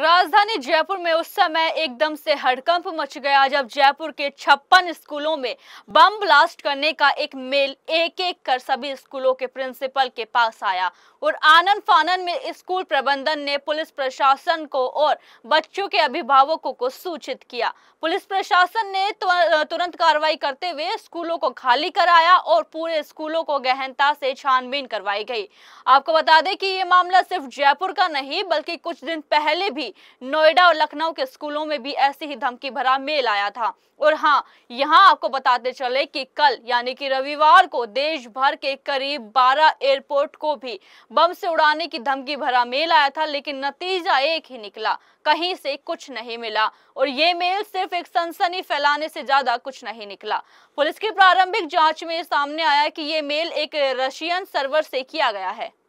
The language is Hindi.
राजधानी जयपुर में उस समय एकदम से हड़कंप मच गया जब जयपुर के छप्पन स्कूलों में बम ब्लास्ट करने का एक मेल एक एक कर सभी स्कूलों के प्रिंसिपल के पास आया और आनंद फानन में स्कूल प्रबंधन ने पुलिस प्रशासन को और बच्चों के अभिभावकों को सूचित किया पुलिस प्रशासन ने तुरंत कार्रवाई करते हुए स्कूलों को खाली कराया और पूरे स्कूलों को गहनता से छानबीन करवाई गई आपको बता दें कि ये मामला सिर्फ जयपुर का नहीं बल्कि कुछ दिन पहले भी ही नोएडा और लखनऊ के स्कूलों में भी ऐसी ही धमकी भरा मेल आया था और हाँ यहाँ आपको बताते चले कि कल यानी कि रविवार को देश भर के करीब 12 एयरपोर्ट को भी बम से उड़ाने की धमकी भरा मेल आया था लेकिन नतीजा एक ही निकला कहीं से कुछ नहीं मिला और ये मेल सिर्फ एक सनसनी फैलाने से ज्यादा कुछ नहीं निकला पुलिस की प्रारंभिक जांच में सामने आया कि ये मेल एक रशियन सर्वर से किया गया है